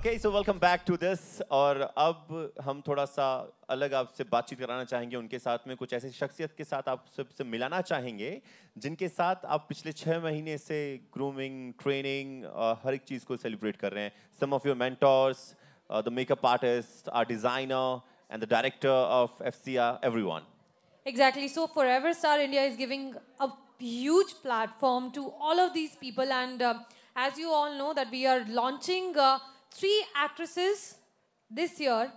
Okay so welcome back to this और अब हम थोड़ा सा अलग आपसे बातचीत कराना चाहेंगे उनके साथ में कुछ ऐसे शख्सियत के साथ आप सबसे मिलाना चाहेंगे जिनके साथ आप पिछले छः महीने से ग्रूमिंग ट्रेनिंग हर एक चीज़ को सेलिब्रेट कर रहे हैं some of your mentors the makeup artist our designer and the director of F C R everyone exactly so forever Star India is giving a huge platform to all of these people and uh, as you all know that we are three actresses this year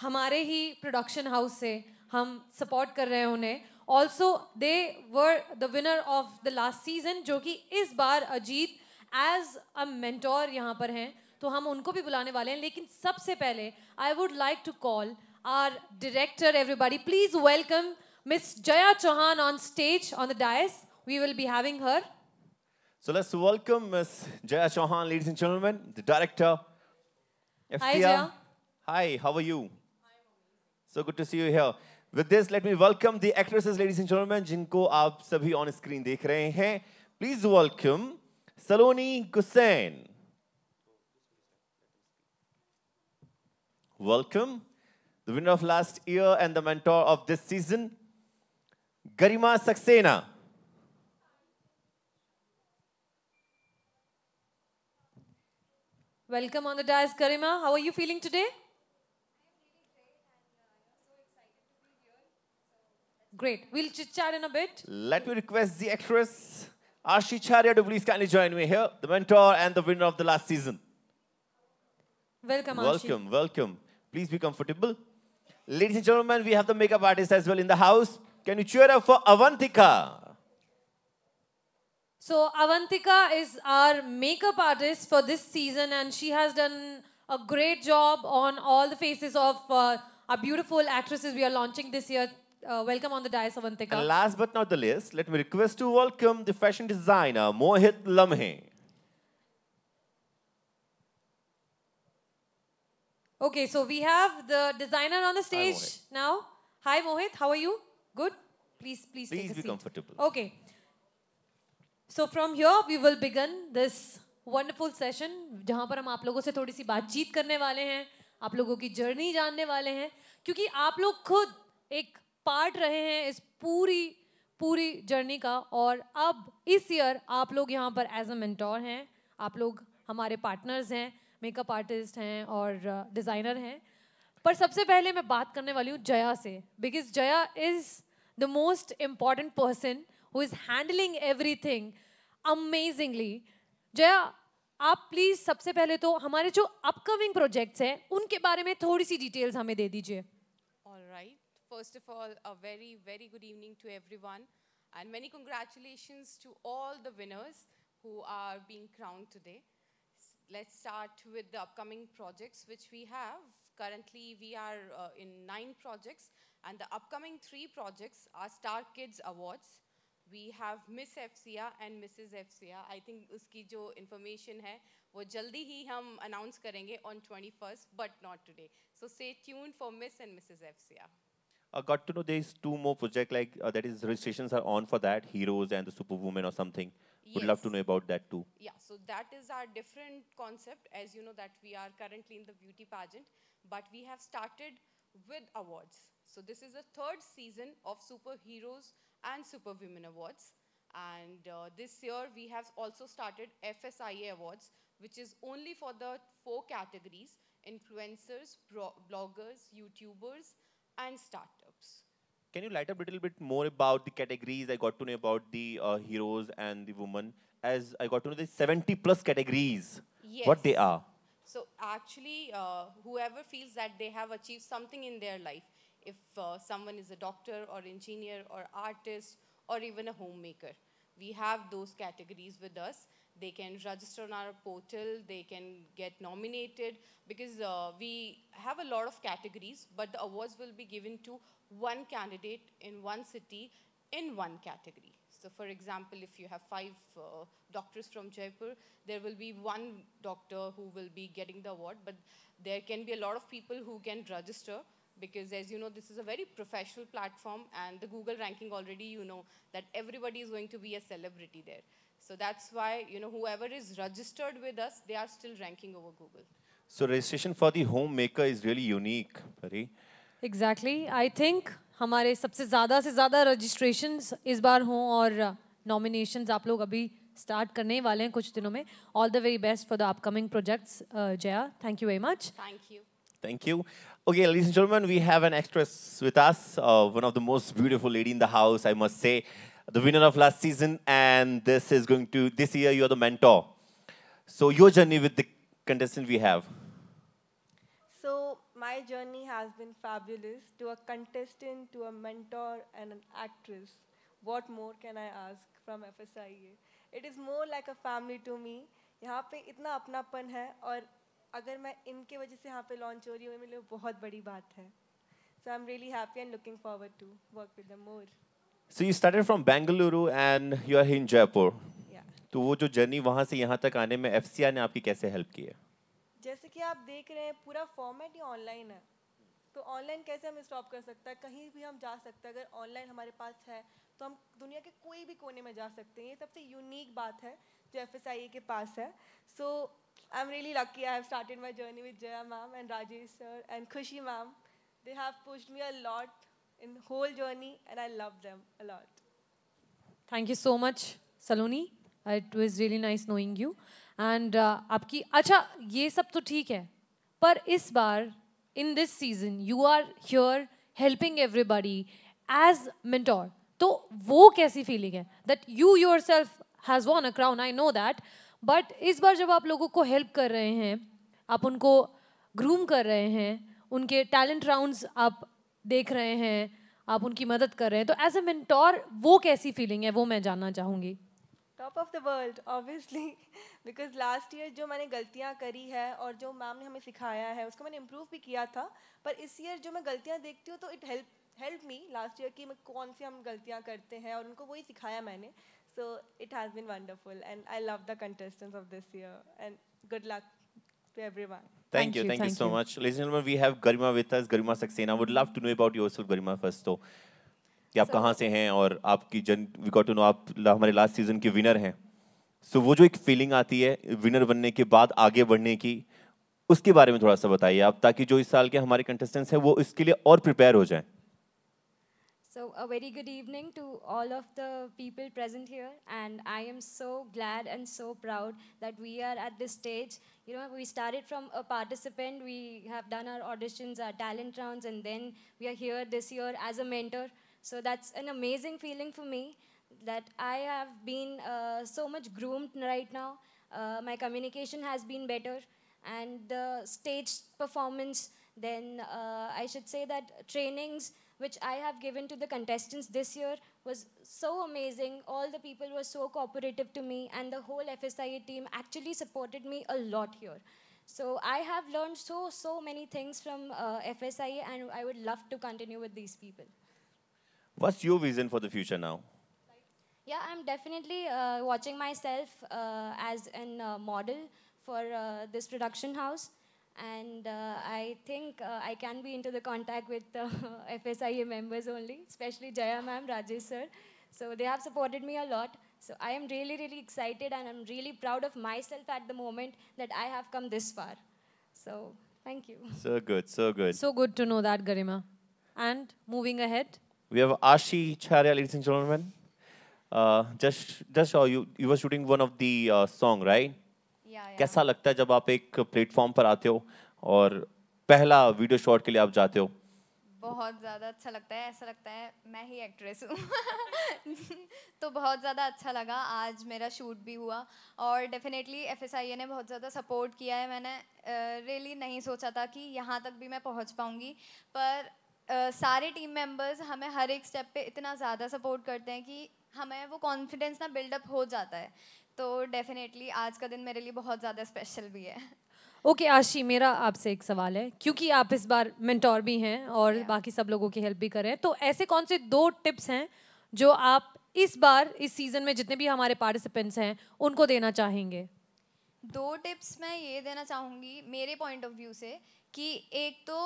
हमारे ही production house से हम support कर रहे हैं उन्हें also they were the winner of the last season जो कि इस बार अजीत एज अ मेंटोर यहाँ पर हैं तो हम उनको भी बुलाने वाले हैं लेकिन सबसे पहले I would like to call our director everybody please welcome miss Jaya Chauhan on stage on the dais we will be having her so let's welcome miss Jaya Chauhan ladies and gentleman the director Hi, Jia. Hi, how are you? So good to see you here. With this, let me welcome the actresses, ladies and gentlemen, jinko आप sabhi on screen देख रहे हैं. Please welcome Saloni Gusain. Welcome. The winner of last year and the mentor of this season, Garima Saxena. Welcome on the dais, Karima. How are you feeling today? Great. We'll chit chat in a bit. Let me request the actress Arshi Charya to please kindly join me here, the mentor and the winner of the last season. Welcome, Arshi. Welcome, welcome. Please be comfortable. Ladies and gentlemen, we have the makeup artist as well in the house. Can you cheer up for Avantika? So Avantika is our makeup artist for this season and she has done a great job on all the faces of uh, our beautiful actresses we are launching this year. Uh, welcome on the dais, Avantika. And last but not the least, let me request to welcome the fashion designer, Mohit Lamhe. Okay, so we have the designer on the stage Hi, now. Hi, Mohit. How are you? Good? Please, please, please take a be comfortable. Okay. So from your we will begin this wonderful session जहाँ पर हम आप लोगों से थोड़ी सी बातचीत करने वाले हैं आप लोगों की जर्नी जानने वाले हैं क्योंकि आप लोग खुद एक पार्ट रहे हैं इस पूरी पूरी जर्नी का और अब इस ईयर आप लोग यहाँ पर एज अ मेंटोर हैं आप लोग हमारे पार्टनर्स हैं मेकअप आर्टिस्ट हैं और डिज़ाइनर uh, हैं पर सबसे पहले मैं बात करने वाली हूँ जया से because Jaya is the most important person who is handling everything amazingly. Jaya, आप All right. First of all, a very, very good evening to everyone. And many congratulations to all the winners who are being crowned today. Let's start with the upcoming projects which we have. Currently, we are uh, in nine projects, and the upcoming three projects are Star Kids Awards. We have miss एफसिया and Mrs F एफसिया I think उसकी जो information है वो जल्दी ही हम announce करेंगे on twenty first but not today so stay tune for miss and Mrs एफसिया I uh, got to know there is two more project like uh, that is registrations are on for that heroes and the superwoman or something yes. would love to know about that too yeah so that is our different concept as you know that we are currently in the beauty pageant but we have started with awards so this is the third season of superheroes and Super Women Awards. And uh, this year we have also started FSIA Awards, which is only for the four categories, influencers, bloggers, YouTubers, and startups. Can you light up a little bit more about the categories? I got to know about the uh, heroes and the women. As I got to know the 70 plus categories, yes. what they are. So actually, uh, whoever feels that they have achieved something in their life, if uh, someone is a doctor or engineer or artist or even a homemaker. We have those categories with us. They can register on our portal, they can get nominated because uh, we have a lot of categories, but the awards will be given to one candidate in one city in one category. So for example, if you have five uh, doctors from Jaipur, there will be one doctor who will be getting the award, but there can be a lot of people who can register because as you know, this is a very professional platform and the Google ranking already, you know, that everybody is going to be a celebrity there. So that's why, you know, whoever is registered with us, they are still ranking over Google. So registration for the homemaker is really unique, Pari. Exactly. I think हमारे सबसे ज़्यादा से ज़्यादा registrations इस बार हों और uh, nominations आप लोग अभी स्टार्ट करने वाले हैं कुछ दिनों में all the very best for the upcoming projects Jaya thank you very much thank you Thank you. Okay, ladies and gentlemen, we have an actress with us, uh, one of the most beautiful lady in the house, I must say, the winner of last season, and this is going to, this year you're the mentor. So your journey with the contestant we have. So my journey has been fabulous, to a contestant, to a mentor, and an actress. What more can I ask from FSIA? It is more like a family to me. यहाँ पे इतना अपनापन है और अगर मैं इनके वजह से यहाँ पे लॉन्च हो रही हूँ मेरे लिए बहुत बड़ी बात है so I am really happy and looking forward to work with them more so you started from Bengaluru and you are in Jaipur तो वो जो जर्नी वहाँ से यहाँ तक आने में एफ ने आपकी कैसे हेल्प की है जैसे कि आप देख रहे हैं पूरा फॉर्मेट ही ऑनलाइन है तो ऑनलाइन कैसे हम स्टॉप कर सकते हैं कहीं भी हम जा सकते हैं अगर ऑनलाइन हमारे पास है तो हम दुनिया के कोई भी कोने में जा सकते हैं ये सबसे यूनिक बात है जो एफ के पास है सो so, I'm really lucky. I have started my journey with Jaya ma'am and Rajesh sir and Khushi ma'am. They have pushed me a lot in whole journey and I love them a lot. Thank you so much, Saloni. It was really nice knowing you. And uh, आपकी अच्छा ये सब तो ठीक है पर इस बार in this season you are here helping everybody as mentor. तो वो कैसी feeling है that you yourself has won a crown. I know that. But इस बार जब आप लोगों को हेल्प कर रहे हैं आप उनको ग्रूम कर रहे हैं उनके टैलेंट राउंड्स आप देख रहे हैं आप उनकी मदद कर रहे हैं तो एज ए मेंटोर वो कैसी फीलिंग है वो मैं जानना चाहूँगी top of the world obviously because last year जो मैंने गलतियाँ करी है और जो मैम ने हमें सिखाया है उसको मैंने इम्प्रूव भी किया था पर इस ईयर जो मैं गलतियाँ देखती हूँ तो it help help me last year कि मैं कौन सी हम गलतियाँ करते हैं और उनको वही सिखाया मैंने So it has been wonderful, and I love the contestants of this year. And good luck to everyone. Thank, thank you, thank, you, thank you so you. much. Ladies and gentlemen, we have Garima with us, Garima Saxena. Would love to know about yourself, Garima, first. So, कि आप so, कहाँ से हैं और आपकी जन we got to know आप हमारे लास्ट सीजन के विनर हैं सो so, वो जो एक फीलिंग आती है विनर बनने के बाद आगे बढ़ने की उसके बारे में थोड़ा सा बताइए आप ताकि जो इस साल के हमारे कंटेस्टेंट्स हैं वो इसके लिए और प्रिपेयर हो जाएं So a very good evening to all of the people present here. And I am so glad and so proud that we are at this stage. You know, we started from a participant. We have done our auditions, our talent rounds, and then we are here this year as a mentor. So that's an amazing feeling for me that I have been uh, so much groomed right now. Uh, my communication has been better. And the stage performance then uh, I should say that trainings which I have given to the contestants this year was so amazing. All the people were so cooperative to me and the whole FSIA team actually supported me a lot here. So I have learned so, so many things from uh, FSIA and I would love to continue with these people. What's your vision for the future now? Yeah, I'm definitely uh, watching myself uh, as a uh, model for uh, this production house. And uh, I think uh, I can be into the contact with FSIA members only, especially Jaya ma'am, Rajesh sir. So they have supported me a lot. So I am really, really excited and I'm really proud of myself at the moment that I have come this far. So thank you. So good, so good. So good to know that, Garima. And moving ahead. We have Ashi Charya, ladies and gentlemen. Uh, just, just saw you, you were shooting one of the uh, song, right? कैसा लगता है जब आप एक platform पर आते हो और पहला वीडियो शॉट के लिए आप जाते हो बहुत ज़्यादा अच्छा लगता है ऐसा लगता है मैं ही एक्ट्रेस हूँ तो बहुत ज़्यादा अच्छा लगा आज मेरा शूट भी हुआ और डेफिनेटली एफ एस ने बहुत ज़्यादा सपोर्ट किया है मैंने रियली नहीं सोचा था कि यहाँ तक भी मैं पहुँच पाऊँगी पर Uh, सारे टीम मेंबर्स हमें हर एक स्टेप पे इतना ज़्यादा सपोर्ट करते हैं कि हमें वो कॉन्फिडेंस ना बिल्डअप हो जाता है तो डेफिनेटली आज का दिन मेरे लिए बहुत ज़्यादा स्पेशल भी है ओके okay, आशी मेरा आपसे एक सवाल है क्योंकि आप इस बार मेंटोर भी हैं और yeah. बाकी सब लोगों की हेल्प भी कर रहे हैं तो ऐसे कौन से दो टिप्स हैं जो आप इस बार इस सीज़न में जितने भी हमारे पार्टिसिपेंट्स हैं उनको देना चाहेंगे दो टिप्स मैं ये देना चाहूँगी मेरे पॉइंट ऑफ व्यू से कि एक तो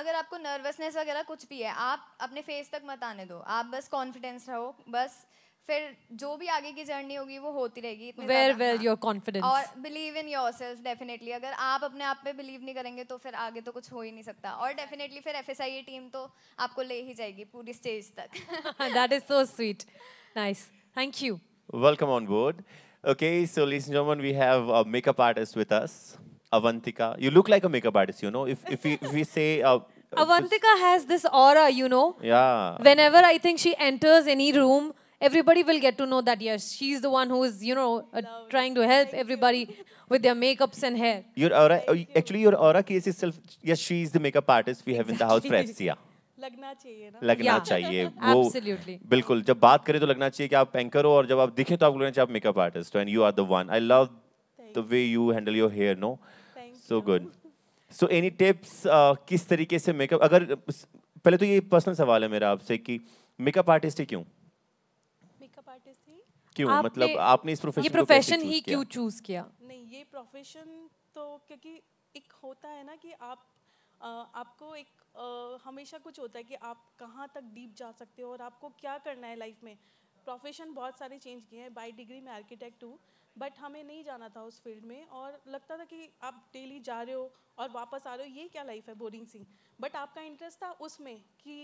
अगर आपको नर्वसनेस वगैरह कुछ भी है आप अपने फेस तक मत आने दो आप बस कॉन्फिडेंस रहो बस फिर जो भी आगे की जर्नी होगी वो होती रहेगी वेर वेर और believe in yourself definitely अगर आप अपने आप पे बिलीव नहीं करेंगे तो फिर आगे तो कुछ हो ही नहीं सकता और डेफिनेटली फिर एफ टीम e तो आपको ले ही जाएगी पूरी स्टेज तक that is so sweet nice thank you welcome on board okay so लीज जोमन we have makeup artist with us Avantika, you look like a makeup artist, you know. If if we if we say uh, uh, Avantika has this aura, you know. Yeah. Whenever I think she enters everybody will get to know that yes she's the one who is you know uh, trying to help everybody with their makeups and hair your aura you. actually your aura case itself yes she is the makeup artist we have in the house for FCA लगना चाहिए ना लगना yeah. चाहिए वो बिल्कुल जब बात करें तो लगना चाहिए कि आप एंकर हो और जब आप दिखे तो आप लगना चाहिए आप makeup artist and you are the one I love the way you handle your hair no so good so any tips किस तरीके से मेकअप अगर पहले तो ये पर्सनल सवाल है मेरा आपसे कि मेकअप आर्टिस्ट ही क्यों क्यों मतलब आपने इस प्रोफेशन ये प्रोफेशन ही क्यों चूज किया नहीं ये प्रोफेशन तो क्योंकि एक होता है ना कि आप आ, आपको एक आ, हमेशा कुछ होता है कि आप कहाँ तक डीप जा सकते हो और आपको क्या करना है लाइफ में प्रोफेशन बहुत सारे चेंज किए हैं बाय डिग्री में आर्किटेक्ट हूँ बट हमें नहीं जाना था उस फील्ड में और लगता था कि आप डेली जा रहे हो और वापस आ रहे हो ये क्या लाइफ है बोरिंग सी बट आपका इंटरेस्ट था उसमें कि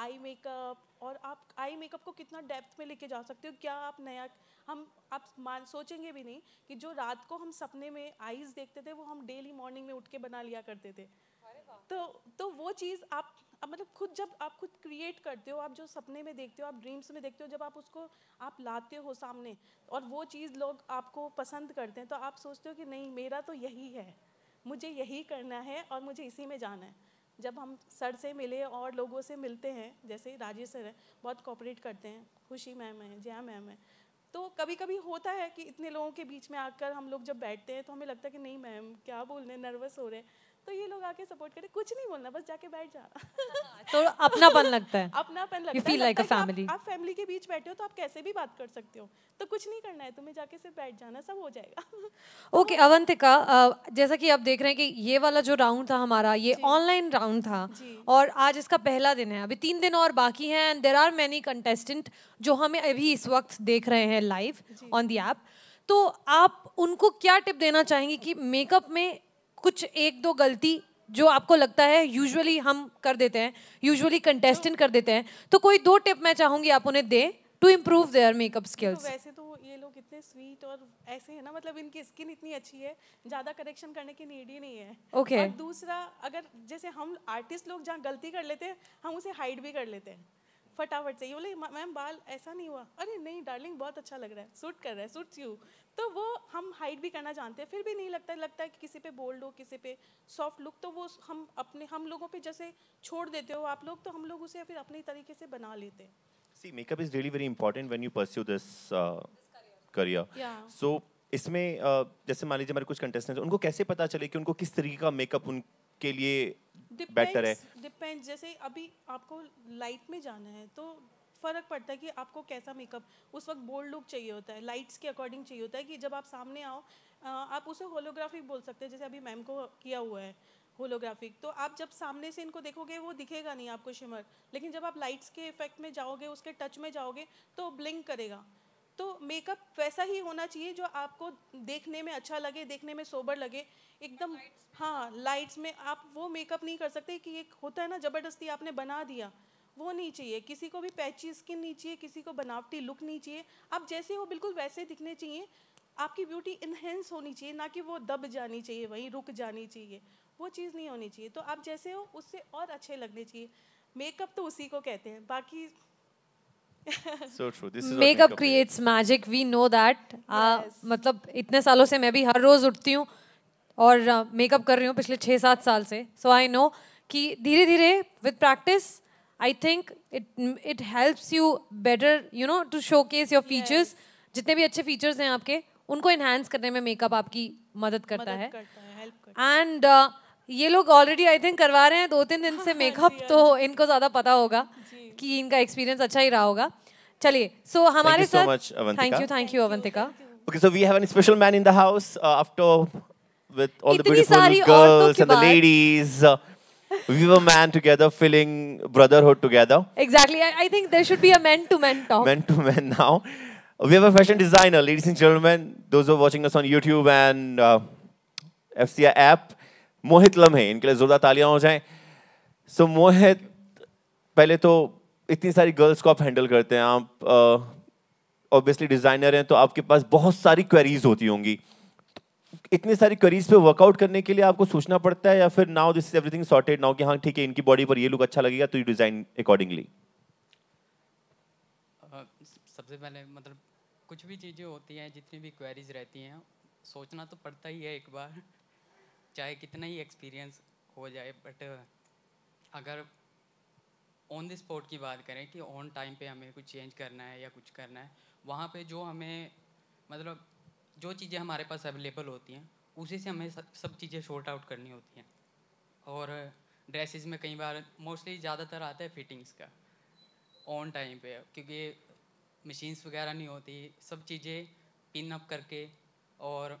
आई मेकअप और आप आई मेकअप को कितना डेप्थ में लेके जा सकते हो क्या आप नया हम आप मान सोचेंगे भी नहीं कि जो रात को हम सपने में आईज देखते थे वो हम डेली मॉर्निंग में उठ के बना लिया करते थे तो तो वो चीज़ आप मतलब खुद जब आप खुद क्रिएट करते हो आप जो सपने में देखते हो आप ड्रीम्स में देखते हो जब आप उसको आप लाते हो सामने और वो चीज़ लोग आपको पसंद करते हैं तो आप सोचते हो कि नहीं मेरा तो यही है मुझे यही करना है और मुझे इसी में जाना है जब हम सर से मिले और लोगों से मिलते हैं जैसे राजेश सर हैं बहुत कॉपरेट करते हैं खुशी मैम है जया मैम है तो कभी कभी होता है कि इतने लोगों के बीच में आकर हम लोग जब बैठते हैं तो हमें लगता है कि नहीं मैम क्या बोल रहे हैं नर्वस हो रहे हैं तो ये लोग आके सपोर्ट करें कुछ नहीं बोलना बस जाके बैठ जाना तो अपनापन लगता है अपनापन लगता है like लगता आप, आप फैमिली के बीच बैठे हो तो आप कैसे भी बात कर सकते हो तो कुछ नहीं करना है तुम्हें जाके सिर्फ बैठ जाना सब हो जाएगा ओके okay, अवंतिका जैसा कि आप देख रहे हैं कि ये वाला जो राउंड था हमारा ये ऑनलाइन राउंड था और आज इसका पहला दिन है अभी तीन दिन और बाकी हैं and there are many contestant जो हमें अभी इस वक्त देख रहे हैं लाइव ऑन दी ऐप तो आप उनको क्या टिप देना चाहेंगे कि मेकअप में कुछ एक दो गलती जो आपको लगता है यूजुअली हम कर देते हैं यूजुअली कंटेस्टेंट कर देते हैं तो कोई दो टिप मैं चाहूंगी आप उन्हें दें to improve their makeup skills वैसे तो ये लोग इतने स्वीट और ऐसे है ना मतलब इनकी स्किन इतनी अच्छी है ज़्यादा करेक्शन करने की नीड ही नहीं है ओके okay. दूसरा अगर जैसे हम आर्टिस्ट लोग जहाँ गलती कर लेते हैं हम उसे हाइड भी कर लेते हैं फटाफट से ये बोले मैम बाल ऐसा नहीं हुआ अरे नहीं डार्लिंग बहुत अच्छा लग रहा है सूट कर रहा है सूट्स यू तो वो हम हाइड भी करना जानते हैं फिर भी नहीं लगता है, लगता है कि किसी पे बोल्ड हो किसी पे सॉफ्ट लुक तो वो हम अपने हम लोगों पे जैसे छोड़ देते हो आप लोग तो हम लोग उसे फिर अपने तरीके से बना लेते हैं See, makeup is really very important when you pursue this, uh, this इसमें uh, जैसे मान लीजिए हमारे कुछ कंटेस्टेंट्स उनको कैसे पता चले कि उनको किस तरीके का मेकअप उन के लिए बेटर है डिपेंड जैसे अभी आपको लाइट में जाना है तो फर्क पड़ता है कि आपको कैसा मेकअप उस वक्त बोल्ड लुक चाहिए होता है लाइट्स के अकॉर्डिंग चाहिए होता है कि जब आप सामने आओ आप उसे होलोग्राफिक बोल सकते हैं जैसे अभी मैम को किया हुआ है होलोग्राफिक तो आप जब सामने से इनको देखोगे वो दिखेगा नहीं आपको शिमर लेकिन जब आप लाइट्स के इफेक्ट में जाओगे उसके टच में जाओगे तो ब्लिंक करेगा तो मेकअप वैसा ही होना चाहिए जो आपको देखने में अच्छा लगे देखने में सोबर लगे एकदम हाँ लाइट्स में आप वो मेकअप नहीं कर सकते कि एक होता है ना ज़बरदस्ती आपने बना दिया वो नहीं चाहिए किसी को भी पैची स्किन नहीं चाहिए किसी को बनावटी लुक नहीं चाहिए आप जैसे हो बिल्कुल वैसे दिखने चाहिए आपकी ब्यूटी इन्हेंस होनी चाहिए ना कि वो दब जानी चाहिए वहीं रुक जानी चाहिए वो चीज़ नहीं होनी चाहिए तो आप जैसे हो उससे और अच्छे लगने चाहिए मेकअप तो उसी को कहते हैं बाकी so true. This is makeup creates magic. We know that. Uh, मतलब इतने सालों से मैं भी हर रोज उठती हूँ और मेकअप uh, कर रही हूँ पिछले छः सात साल से सो आई नो कि धीरे धीरे with practice I think it it helps you better you know to showcase your features जितने भी अच्छे फीचर्स हैं आपके उनको इन्हेंस करने में मेकअप आपकी मदद करता मदद है एंड uh, ये लोग ऑलरेडी आई थिंक करवा रहे हैं दो तीन दिन से मेकअप हाँ हाँ तो इनको ज़्यादा पता होगा कि इनका एक्सपीरियंस अच्छा ही रहा होगा चलिए सो so, हमारे साथ thank you thank you Avantika okay so we have an special man in the house after with all the beautiful girls and the ladies. Uh, we were man together, feeling brotherhood together. Exactly. I, I think there should be a men-to-men -men talk. Men-to-men -men now. We have a fashion designer, ladies and gentlemen. Those who are watching us on YouTube and uh, FCI app. Mohit लम्हे इनके लिए जोरदार तालियां हो जाएं सो मोहित पहले तो इतनी सारी गर्ल्स को आप हैंडल करते हैं आप ऑब्वियसली डिज़ाइनर हैं तो आपके पास बहुत सारी क्वेरीज होती होंगी इतनी सारी क्वेरीज पे वर्कआउट करने के लिए आपको सोचना पड़ता है या फिर now this is everything sorted now कि हाँ ठीक है इनकी बॉडी पर ये लुक अच्छा लगेगा तो यू डिज़ाइन अकॉर्डिंगली सबसे पहले मतलब कुछ भी चीज़ें होती हैं जितनी भी क्वेरीज रहती हैं सोचना तो पड़ता ही है एक बार चाहे कितना ही एक्सपीरियंस हो जाए बट अगर ऑन द स्पॉट की बात करें कि ऑन टाइम पे हमें कुछ चेंज करना है या कुछ करना है वहाँ पे जो हमें मतलब जो चीज़ें हमारे पास अवेलेबल होती हैं उसी से हमें सब, सब चीज़ें शॉर्ट आउट करनी होती हैं और ड्रेसेस में कई बार मोस्टली ज़्यादातर आता है फिटिंग्स का ऑन टाइम पे क्योंकि मशीन्स वगैरह नहीं होती सब चीज़ें पिन अप करके और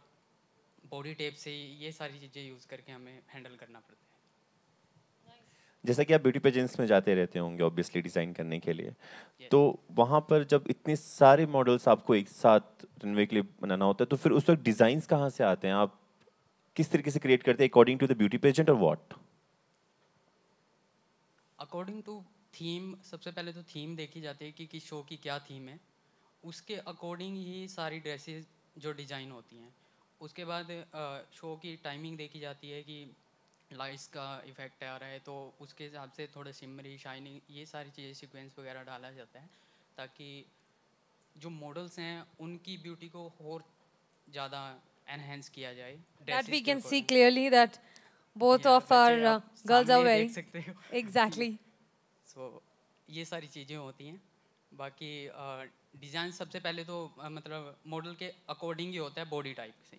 बॉडी टेप से ये सारी चीज़ें यूज़ करके हमें हैंडल करना पड़ता है जैसा कि आप ब्यूटी पेजेंट्स में जाते रहते होंगे ऑब्वियसली डिज़ाइन करने के लिए yeah. तो वहाँ पर जब इतने सारे मॉडल्स आपको एक साथ रनवे के लिए बनाना होता है तो फिर उस वक्त डिज़ाइंस कहाँ से आते हैं आप किस तरीके से क्रिएट करते हैं according to the beauty pageant और वॉट अकॉर्डिंग टू थीम सबसे पहले तो थीम देखी जाती है कि किस शो की क्या थीम है उसके अकॉर्डिंग ही सारी ड्रेसेस जो डिज़ाइन होती हैं उसके बाद शो की टाइमिंग देखी जाती है कि लाइट्स का इफेक्ट आ रहा है तो उसके हिसाब से थोड़ा सिमरी शाइनिंग ये सारी चीज़ें सीक्वेंस वगैरह डाला जाता है ताकि जो मॉडल्स हैं उनकी ब्यूटी को और ज़्यादा एनहेंस किया जाए that we can see clearly that both of our girls are very exactly so ये सारी चीज़ें होती हैं बाकी डिज़ाइन uh, सबसे पहले तो uh, मतलब मॉडल के अकॉर्डिंग ही होता है बॉडी टाइप से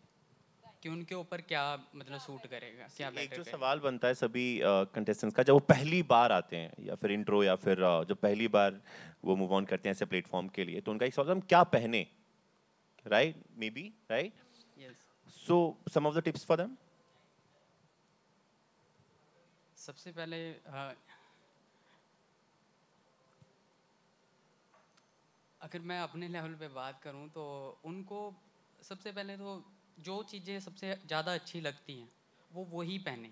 कि उनके ऊपर क्या मतलब सूट करेगा क्या एक जो सवाल बनता है सभी कंटेस्टेंट्स का जब वो पहली बार आते हैं या फिर इंट्रो या फिर जब पहली बार वो मूव ऑन करते हैं ऐसे प्लेटफॉर्म के लिए तो उनका एक सवाल हम क्या पहने right maybe right so some of the tips for them सबसे पहले अगर मैं अपने लेवल पे बात करूं तो उनको सबसे पहले तो जो चीज़ें सबसे ज़्यादा अच्छी लगती हैं वो वही पहने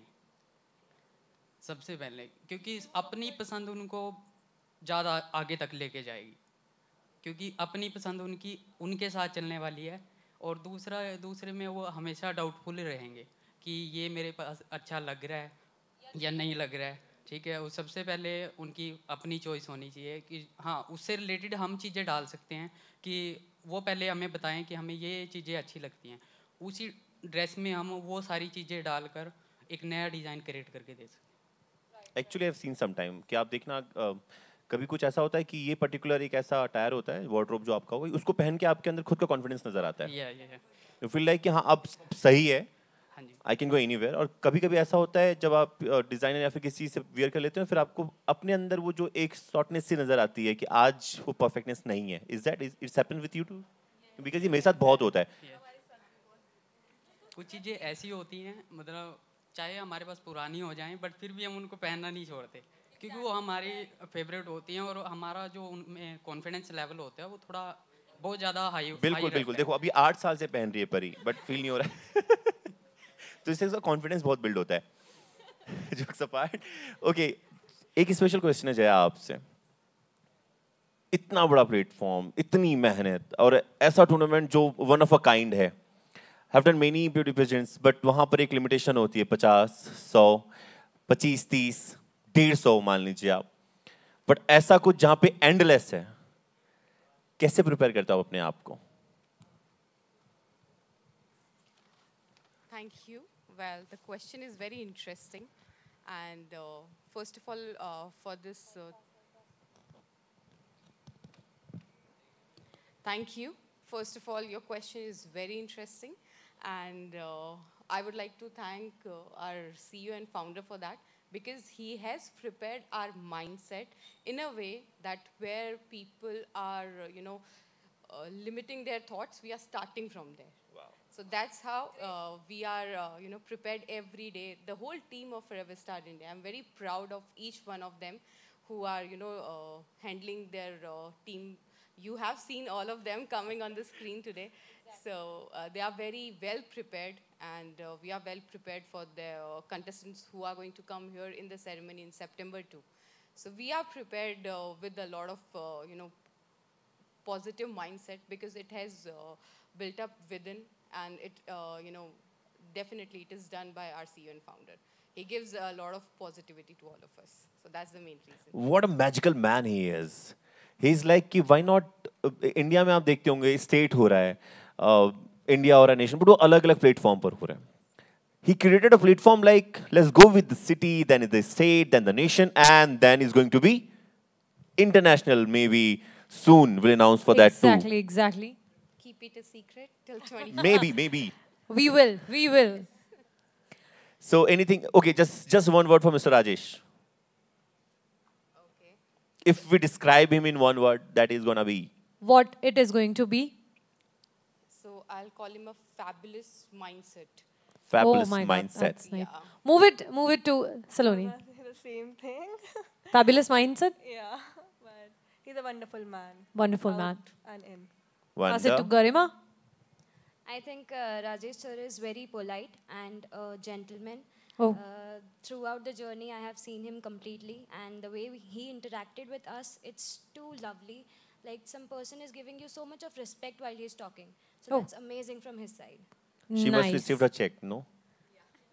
सबसे पहले क्योंकि अपनी पसंद उनको ज़्यादा आगे तक लेके जाएगी क्योंकि अपनी पसंद उनकी उनके साथ चलने वाली है और दूसरा दूसरे में वो हमेशा डाउटफुल रहेंगे कि ये मेरे पास अच्छा लग रहा है या नहीं लग रहा है ठीक है उस सबसे पहले उनकी अपनी चॉइस होनी चाहिए कि हाँ उससे रिलेटेड हम चीज़ें डाल सकते हैं कि वो पहले हमें बताएं कि हमें ये चीज़ें अच्छी लगती हैं उसी ड्रेस में हम वो सारी चीज़ें डालकर एक नया डिज़ाइन क्रिएट करके दे सकते actually I seen some time कि आप देखना uh, कभी कुछ ऐसा होता है कि ये पर्टिकुलर एक ऐसा टायर होता है वार्ड्रोब जो आपका हो उसको पहन के आपके अंदर खुद का कॉन्फिडेंस नजर आता है यू फील लाइक कि हाँ अब सही है आई कैन गो एनी और कभी कभी ऐसा होता है जब आप डिजाइनर या फिर किसी से वेयर कर लेते हैं फिर आपको अपने अंदर वो जो एक शॉर्टनेस सी नजर आती है कि आज वो परफेक्टनेस नहीं है is that it's with you too because ये मेरे साथ बहुत होता है कुछ चीज़ें ऐसी होती हैं मतलब चाहे हमारे पास पुरानी हो जाएं बट फिर भी हम उनको पहनना नहीं छोड़ते क्योंकि वो हमारी फेवरेट होती हैं और हमारा जो उनमें कॉन्फिडेंस लेवल होता है वो थोड़ा बहुत ज़्यादा हाई बिल्कुल हाई बिल्कुल देखो अभी आठ साल से पहन रही है परी बट फील नहीं हो रहा है तो इससे उसका कॉन्फिडेंस बहुत बिल्ड होता है ओके एक स्पेशल क्वेश्चन है जया आपसे इतना बड़ा प्लेटफॉर्म इतनी मेहनत और ऐसा टूर्नामेंट जो वन ऑफ अ काइंड है have done many beauty pageants but वहाँ पर एक लिमिटेशन होती है पचास सौ पच्चीस तीस डेढ़ सौ मान लीजिए आप बट ऐसा कुछ जहाँ पे एंडलेस है कैसे प्रिपेयर करता हूँ अपने आप को Thank you. Well, the question is very interesting. And uh, first of all, uh, for this... Uh, thank you. First of all, your question is very interesting. And uh, I would like to thank uh, our CEO and founder for that because he has prepared our mindset in a way that where people are, uh, you know, uh, limiting their thoughts, we are starting from there. Wow. So that's how uh, we are, uh, you know, prepared every day. The whole team of Forever Star India, I'm very proud of each one of them who are, you know, handling their team you have seen all of them coming on the screen today. Exactly. So uh, they are very well prepared and uh, we are well prepared for the uh, contestants who are going to come here in the ceremony in September too. So we are prepared uh, with a lot of, uh, you know, positive mindset because it has uh, built up within and it, you know, definitely it is done by our CEO and founder. He gives a lot of positivity to all of us. So that's the main reason. What a magical man he is. He is like कि why not India में आप देखते होंगे state हो रहा है India और nation but वो अलग अलग प्लेटफॉर्म पर हो रहा है he created a platform like let's go with the city then the state then the nation and then is going to be international maybe soon we'll announce for that too exactly exactly keep it a secret till 20 maybe maybe we will we will so anything okay just just one word for mr rajesh if we describe him in one word, that is going to be? What it is going to be? So I'll call him a fabulous mindset. Fabulous oh my mindset. God, nice. Yeah. Move it, move it to Saloni. the same thing. fabulous mindset? Yeah. But he's a wonderful man. Wonderful man. And in. Wonder. Pass it to Garima. I think uh, Rajesh sir is very polite and a gentleman. Oh. Uh, throughout the journey, I have seen him completely, and the way he interacted with us, it's too lovely. Like some person is giving you so much of respect while he's talking. So oh. that's amazing from his side. She nice. must received a check, no?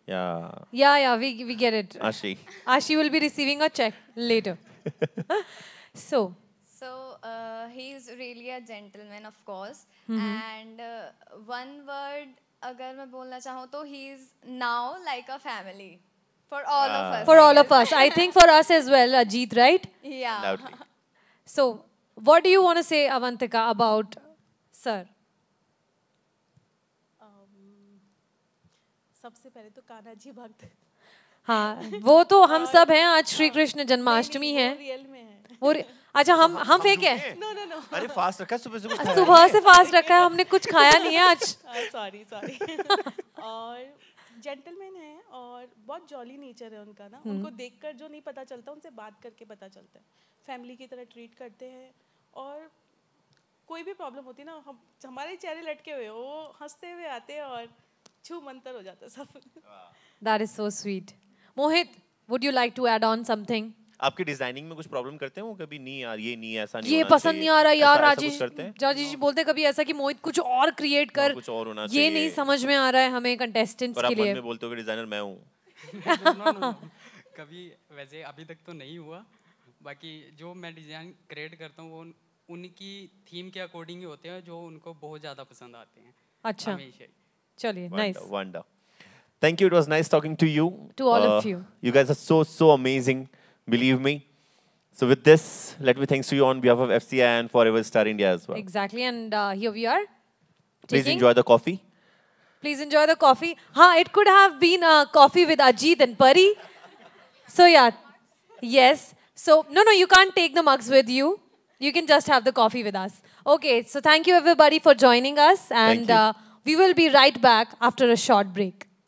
Yeah. Yeah, yeah, we, we get it. Ashi. Ashi will be receiving a check later. so. So, uh, he is really a gentleman, of course. Mm -hmm. And uh, one word अगर मैं बोलना चाहूँ तो he is now like a family for all of us for all of us I think for us as well Ajit right या so what do you want to say Avantika about sir सबसे पहले तो कान्हा जी भक्त हाँ वो तो हम सब हैं आज श्री हाँ। कृष्ण जन्माष्टमी है अच्छा हम हाँ, हम फेंके नो नो नो अरे फास्ट रखा अच्छा, सुबह सुबह सुबह से फास्ट रखा है हमने कुछ खाया नहीं है आज सॉरी सॉरी हाँ, और जेंटलमैन है और बहुत जॉली नेचर है उनका ना हम्म। उनको देखकर जो नहीं पता चलता उनसे बात करके पता चलता है फैमिली की तरह ट्रीट करते हैं और कोई भी प्रॉब्लम होती ना हम हमारे चेहरे लटके हुए वो हंसते हुए आते हैं और छू मंतर हो जाता सब that is so sweet Mohit would you like to add on something आपके डिजाइनिंग में कुछ प्रॉब्लम करते हो कभी नहीं यार ये नहीं ऐसा नहीं ये पसंद नहीं आ रहा यार राजेश राजेश जी बोलते कभी ऐसा कि मोहित कुछ और क्रिएट हाँ, कर कुछ और होना ये नहीं समझ में आ रहा है हमें कंटेस्टेंट्स के लिए बोलते हो कि डिजाइनर मैं हूँ कभी वैसे अभी तक तो नहीं हुआ बाकी जो मैं डिजाइन क्रिएट करता हूँ वो उनकी थीम के अकॉर्डिंग ही होते हैं जो उनको बहुत ज्यादा पसंद आते हैं अच्छा चलिए nice wonder thank you it was nice talking to you to all of you you guys are so so amazing Believe me. So with this, let me thanks to you on behalf of FCI and Forever Star India as well. Exactly. And uh, here we are. Please enjoy the coffee. Please enjoy the coffee. Huh, it could have been a coffee with Ajit and Pari. So yeah, yes. So no, no, you can't take the mugs with you. You can just have the coffee with us. Okay, so thank you everybody for joining us. And uh, we will be right back after a short break.